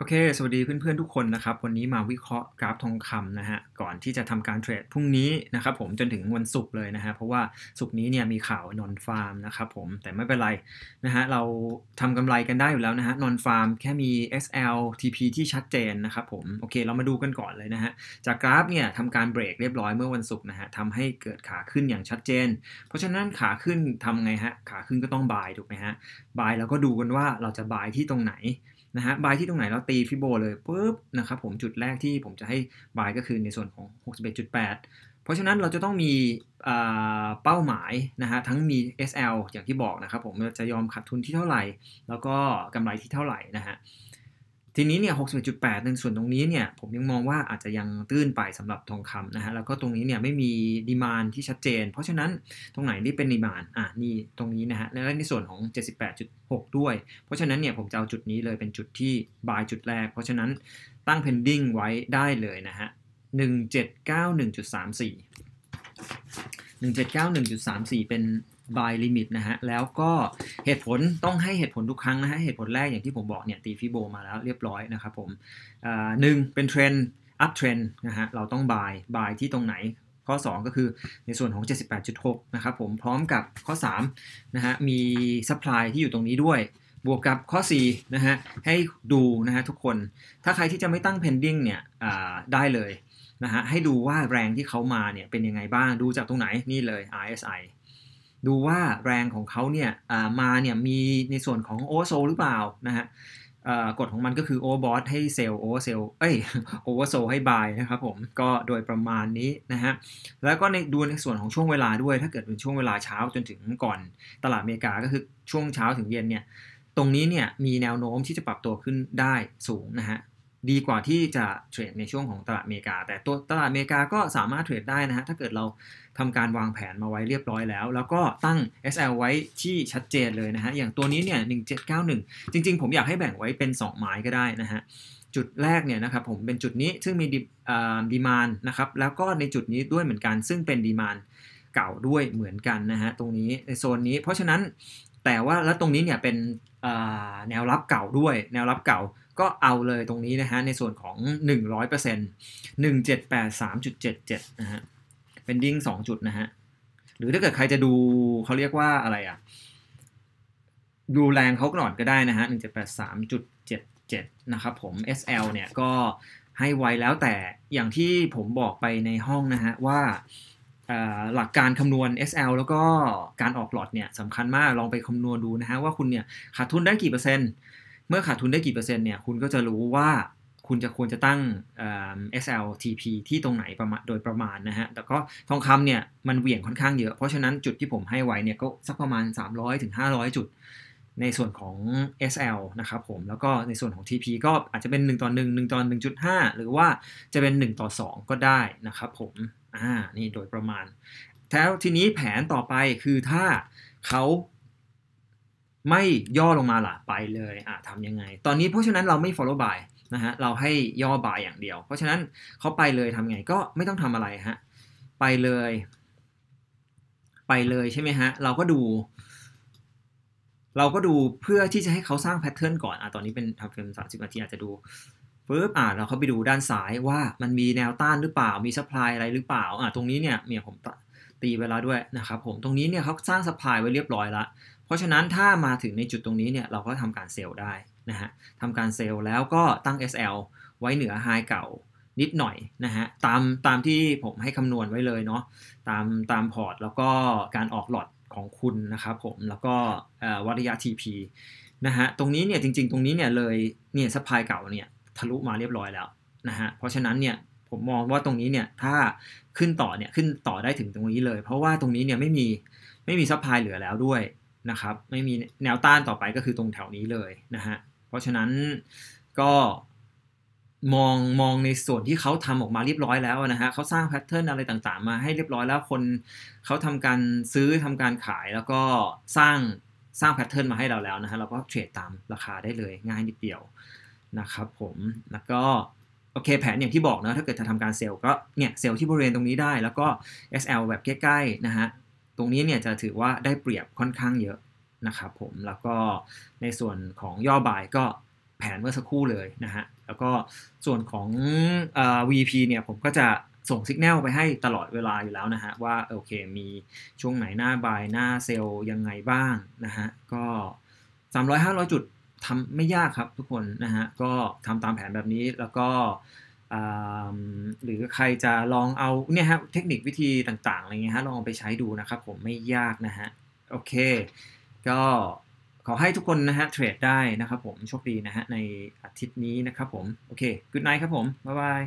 โอเค สวัสดีเพื่อน ๆ ทุกคนนะครับวันนี้มาวิเคราะห์กราฟทองคำนะฮะก่อนที่จะทำการเทรดพรุ่งนี้นะครับผมจนถึงวันศุกร์เลยนะฮะเพราะว่าศุกร์นี้เนี่ยมีข่าวนอนฟาร์มนะครับผมแต่ไม่เป็นไรนะฮะเราทำกำไรกันได้อยู่แล้วนะฮะนอนฟาร์มแค่มี SL TP ที่ชัดเจนนะครับผมโอเคเรามาดูกันก่อนเลยนะฮะจากกราฟเนี่ยทำการเบรกเรียบร้อยเมื่อวันศุกร์นะฮะทำให้เกิดขาขึ้นอย่างชัดเจน เพราะฉะนั้นขาขึ้นทำไงฮะขาขึ้นก็ต้องบายถูกไหมฮะบายแล้วก็ดูกันว่าเราจะบายที่ตรงไหนนะฮะบายที่ตรงไหนเราตีฟิโบเลยปุ๊บนะครับผมจุดแรกที่ผมจะให้บายก็คือในส่วนของ 61.8 เพราะฉะนั้นเราจะต้องมีเป้าหมายนะฮะทั้งมี SL อย่างที่บอกนะครับผมจะยอมขาดทุนที่เท่าไหร่ แล้วก็กำไรที่เท่าไหร่นะฮะทีนี้เนี่ยหกสิบดจุแปดในส่วนตรงนี้เนี่ย ผมยังมองว่าอาจจะยังตื้นไปสำหรับทองคำนะฮะ แล้วก็ตรงนี้เนี่ยไม่มีดีมานที่ชัดเจน เพราะฉะนั้นตรงไหนที่เป็นดีมานอ่ะ นี่ตรงนี้นะฮะ และในส่วนของ 78.6 ด้วย เพราะฉะนั้นเนี่ยผมจะเอาจุดนี้เลยเป็นจุดที่บายจุดแรก เพราะฉะนั้นตั้ง pending ไว้ได้เลยนะฮะ1791.34 1791.34 เป็น by limit นะฮะ แล้วก็เหตุผลต้องให้เหตุผลทุกครั้งนะฮะ เหตุผลแรกอย่างที่ผมบอกเนี่ยตีฟิโบมาแล้วเรียบร้อยนะครับผมหนึ่งเป็นเทรนด์อัพเทรนด์นะฮะ เราต้อง buy buy ที่ตรงไหนข้อ 2 ก็คือในส่วนของ 78.6นะครับผม พร้อมกับข้อ3นะฮะมีซัพพลายที่อยู่ตรงนี้ด้วย บวกกับข้อ4นะฮะให้ดูนะฮะทุกคน ถ้าใครที่จะไม่ตั้ง pending เนี่ยได้เลยนะฮะ ให้ดูว่าแรงที่เขามาเนี่ยเป็นยังไงบ้าง ดูจากตรงไหน นี่เลย RSI ดูว่าแรงของเขาเนี่ยมาเนี่ยมีในส่วนของโอโซหรือเปล่านะฮะกฎของมันก็คือโอเวอร์บอสให้เซลโอเวอร์เซลเอ้ยโอเวอร์โซให้บายนะครับผม ก็โดยประมาณนี้นะฮะแล้วก็ในดูในส่วนของช่วงเวลาด้วยถ้าเกิดเป็นช่วงเวลาเช้าจนถึงก่อนตลาดอเมริกาก็คือช่วงเช้าถึงเย็นเนี่ยตรงนี้เนี่ยมีแนวโน้มที่จะปรับตัวขึ้นได้สูงนะฮะดีกว่าที่จะเทรดในช่วงของตลาดอเมริกา แต่ตัวตลาดอเมริกาก็สามารถเทรดได้นะฮะ ถ้าเกิดเราทำการวางแผนมาไว้เรียบร้อยแล้ว แล้วก็ตั้ง SL ไว้ที่ชัดเจนเลยนะฮะ อย่างตัวนี้เนี่ย1791 จริงๆผมอยากให้แบ่งไว้เป็น2หมายก็ได้นะฮะ จุดแรกเนี่ยนะครับผมเป็นจุดนี้ซึ่งมีดีมานนะครับ แล้วก็ในจุดนี้ด้วยเหมือนกันซึ่งเป็นดีมานเก่าด้วยเหมือนกันนะฮะตรงนี้ในโซนนี้ เพราะฉะนั้นแต่ว่าแล้วตรงนี้เนี่ยเป็นแนวรับเก่าด้วย แนวรับเก่าก็เอาเลยตรงนี้นะฮะในส่วนของ 100% 1783.77นะฮะเป็นดิ้ง2 จุดนะฮะหรือถ้าเกิดใครจะดูเขาเรียกว่าอะไรอ่ะดูแรงเขาก่อนก็ได้นะฮะ1783.77นะครับผม SL เนี่ยก็ให้ไว้แล้วแต่อย่างที่ผมบอกไปในห้องนะฮะว่าหลักการคำนวณ SL แล้วก็การออกหลอดเนี่ยสำคัญมากลองไปคำนวณดูนะฮะว่าคุณเนี่ยขาดทุนได้กี่เปอร์เซ็นต์เมื่อขาดทุนได้กี่เปอร์เซ็นต์เนี่ย คุณก็จะรู้ว่าคุณจะควรจะตั้ง SLTP ที่ตรงไหนประมาณโดยประมาณนะฮะ แต่ก็ทองคำเนี่ย มันเหวี่ยงค่อนข้างเยอะ เพราะฉะนั้นจุดที่ผมให้ไว้เนี่ย ก็สักประมาณ 300-500ถึง500 จุด ในส่วนของ SL นะครับผม แล้วก็ในส่วนของ TP ก็อาจจะเป็น 1ต่อ1 1ต่อ1.5 หรือว่าจะเป็น1ต่อ2 ก็ได้นะครับผมอ่านี่โดยประมาณ แล้วทีนี้แผนต่อไปคือถ้าเขาไม่ย่อลงมาหล่ะไปเลยอ่ะทำยังไง ตอนนี้เพราะฉะนั้นเราไม่ follow by นะฮะ เราให้ย่อ by อย่างเดียว เพราะฉะนั้นเขาไปเลยทำไงก็ไม่ต้องทำอะไรฮะ ไปเลย ไปเลยใช่ไหมฮะ เราก็ดู เราก็ดูเพื่อที่จะให้เขาสร้างแพทเทิร์นก่อนอ่ะตอน นี้เป็นทำเฟรมสามสิบนาทีอาจจะดูปุ๊บอ่ะเราเขาไปดูด้านซ้ายว่ามันมีแนวต้านหรือเปล่า มีซัพพลายอะไรหรือเปล่าอ่ะตรงนี้เนี่ยเมียผมตปีไวแล้วด้วยนะครับผมตรงนี้เนี่ยเขาสร้างสปายไว้เรียบร้อยละเพราะฉะนั้นถ้ามาถึงในจุดตรงนี้เนี่ยเราก็ทำการเซลล์ได้นะฮะทำการเซลล์แล้วก็ตั้ง SL ไว้เหนือไฮเก่า นิดหน่อยนะฮะตามตามที่ผมให้คำนวณไว้เลยเนาะตามตามพอร์ตแล้วก็การออกหลอดของคุณนะครับผมแล้วก็วัตระยะ TP นะฮะตรงนี้เนี่ยจริงๆตรงนี้เนี่ยเลยเนี่ยสปายเก่าเนี่ยทะลุมาเรียบร้อยแล้วนะฮะเพราะฉะนั้นเนี่ยผมมองว่าตรงนี้เนี่ยถ้าขึ้นต่อเนี่ยขึ้นต่อได้ถึงตรงนี้เลย เพราะว่าตรงนี้เนี่ยไม่มีไม่มีซัพพลายเหลือแล้วด้วยนะครับไม่มีแนวต้านต่อไปก็คือตรงแถวนี้เลยนะฮะเพราะฉะนั้นก็มองมองในส่วนที่เขาทำออกมาเรียบร้อยแล้วนะฮะเขาสร้างแพทเทิร์นอะไรต่างๆมาให้เรียบร้อย แล้วคนเขาทำการซื้อทำการขาย แล้วก็สร้างสร้างแพทเทิร์นมาให้เราแล้วนะฮะเราก็เทรดตามราคาได้เลยง่ายนิดเดียวนะครับ ผมแล้วก็โอเคแผนอย่างที่บอกนะถ้าเกิดจะทำการเซลล์ก็เนี่ย เซลล์ที่บริเวณตรงนี้ได้ แล้วก็ SL แบบใกล้ๆนะฮะตรงนี้เนี่ยจะถือว่าได้เปรียบค่อนข้างเยอะนะครับผมแล้วก็ในส่วนของย่อบายก็แผนเมื่อสักครู่เลยนะฮะแล้วก็ส่วนของอ VP เนี่ยผมก็จะส่งสัญญาณไปให้ตลอดเวลาอยู่แล้วนะฮะว่าโอเค มีช่วงไหนหน้าบายหน้าเซลล์ยังไงบ้างนะฮะก็ 300 500 จุดทำไม่ยากครับทุกคนนะฮะก็ทำตามแผนแบบนี้แล้วก็หรือใครจะลองเอาเนี่ยฮะเทคนิควิธีต่างๆอะไรเงี้ยฮะลองไปใช้ดูนะครับผมไม่ยากนะฮะโอเค ก็ขอให้ทุกคนนะฮะเทรดได้นะครับผมโชคดีนะฮะในอาทิตย์นี้นะครับผมโอเคก o ดไนท์ครับผมบ๊ายบาย